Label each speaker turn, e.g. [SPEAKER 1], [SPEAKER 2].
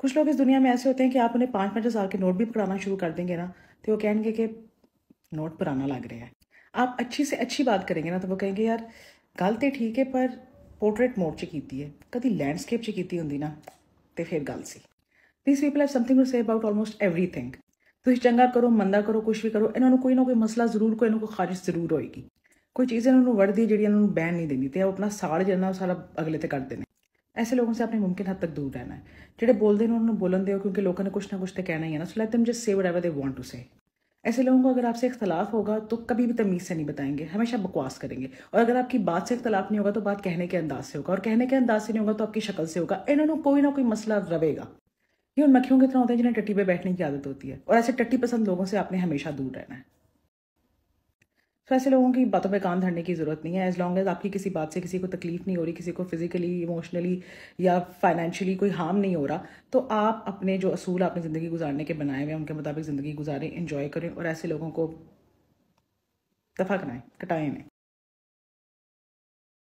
[SPEAKER 1] ਕੁਝ ਲੋਕ ਇਸ ਦੁਨੀਆ ਮੇਂ ਐਸੇ ਹੋਤੇ ਹੈ ਕਿ ਆਪ ਉਹਨੇ 5-5 ਸਾਲ ਕੇ ਨੋਟ ਵੀ ਪੁਰਾਣਾ ਸ਼ੁਰੂ ਕਰ ਦੇਂਗੇ ਨਾ ਤੇ ਉਹ ਕਹਿਣਗੇ ਕਿ ਨੋਟ ਪੁਰਾਣਾ ਲੱਗ ਰਿਹਾ ਹੈ ਆਪ ਅੱਛੀ ਸੇ ਅੱਛੀ ਬਾਤ करेंगे ਨਾ ਤਾਂ ਉਹ ਕਹਿਣਗੇ ਯਾਰ ਗੱਲ ਤੇ ਠੀਕ ਹੈ ਪਰ ਪੋਰਟਰੇਟ ਮੋਡ 'ਚ ਕੀਤੀ ਹੈ ਕਦੀ ਲੈਂਡਸਕੇਪ 'ਚ ਕੀਤੀ ਹੁੰਦੀ ਨਾ ਤੇ ਫਿਰ ਗੱਲ ਸੀ these people have something to say about almost everything ਤੁਸੀਂ ਚੰਗਾ ਕਰੋ ਮੰਦਾ ਕਰੋ ਕੁਝ ਵੀ ਕਰੋ ਇਹਨਾਂ ਨੂੰ ਕੋਈ ਨਾ ਕੋਈ ਮਸਲਾ ਜ਼ਰੂਰ ਕੋਈ ਨਾ ਕੋਈ ਖਾਰਿਜ ਜ਼ਰੂਰ ਹੋਏਗੀ ਕੋਈ ਚੀਜ਼ ਇਹਨਾਂ ਨੂੰ ਵੜਦੀ ਜਿਹੜੀ ਇਹਨਾਂ ਨੂੰ ਬੈਨ ਨਹੀਂ ਦਿੰਦੀ ਤੇ ਉਹ ਆਪਣਾ ਸਾਲ ਜਿਹੜਾ ਉਹ ਸਾਰਾ ਅਗਲੇ ਤੇ ਕਰਦੇ ਨੇ ऐसे लोगों से अपने मुमकिन हद तक दूर रहना है ਜਿਹੜੇ बोलते हैं उन्होंने बोलन दो क्योंकि लोगों ने कुछ ना कुछ तो कहना ही है ना so let them just say whatever they want to say ऐसे लोगों को अगर आपसे इख्तलाफ होगा तो कभी भी तमीज़ से नहीं बताएंगे हमेशा बकवास करेंगे और अगर आपकी बात से इख्तलाफ नहीं होगा तो बात कहने के अंदाज से होगा और कहने के अंदाज से नहीं होगा तो आपकी शक्ल से होगा इन्होंने कोई ना कोई मसला रवेगा ये उन मक्खियों की तरह होता है जिन्हें टट्टी पर बैठने की आदत होती है और ऐसे टट्टी पसंद लोगों से आपने हमेशा दूर रहना है तो ऐसे लोगों की बातों पे कान धरने की ज़रूरत नहीं है एज लॉन्ग एज आपकी किसी बात से किसी को तकलीफ नहीं हो रही किसी को फिजिकली इमोशनली या फाइनेंशियली कोई हार्म नहीं हो रहा तो आप अपने जो असूल आपने ज़िंदगी गुजारने के बनाए हुए हैं उनके मुताबिक ज़िंदगी गुजारें इन्जॉय करें और ऐसे लोगों को दफ़ा कराएं कटाएं नहीं